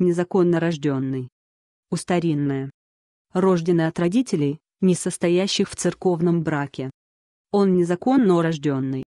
незаконно рожденный. Устаринное. Рожденный от родителей, не состоящих в церковном браке. Он незаконно рожденный.